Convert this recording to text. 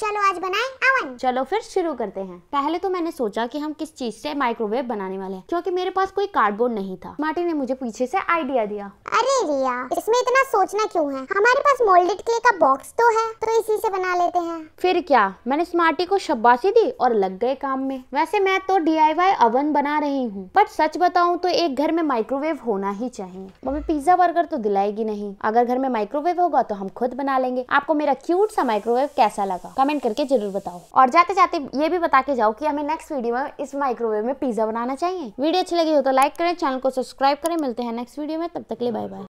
चलो आज बनाएं अवन चलो फिर शुरू करते हैं पहले तो मैंने सोचा कि हम किस चीज से माइक्रोवेव बनाने वाले हैं क्योंकि मेरे पास कोई कार्डबोर्ड नहीं था मार्टी ने मुझे पीछे से आइडिया दिया लिया इसमें इतना सोचना क्यों है हमारे पास मोल्डेड क्ले का बॉक्स तो है तो इसी से बना लेते हैं फिर क्या मैंने स्मार्टी को शब्बासी दी और लग गए काम में वैसे मैं तो डी अवन बना रही हूँ बट सच बताऊँ तो एक घर में माइक्रोवेव होना ही चाहिए मम्मी पिज्जा बर्गर तो दिलाएगी नहीं अगर घर में माइक्रोवेव होगा तो हम खुद बना लेंगे आपको मेरा क्यूट सा माइक्रोवेव कैसा लगा कमेंट करके जरूर बताओ और जाते जाते ये भी बता के जाओ कि हमें नेक्स्ट वीडियो में इस माइक्रोवेव में पिज्जा बनाना चाहिए वीडियो अच्छी लगी हो तो लाइक करें चैनल को सब्सक्राइब करें मिलते हैं नेक्स्ट वीडियो में तब तक ले बाय बाय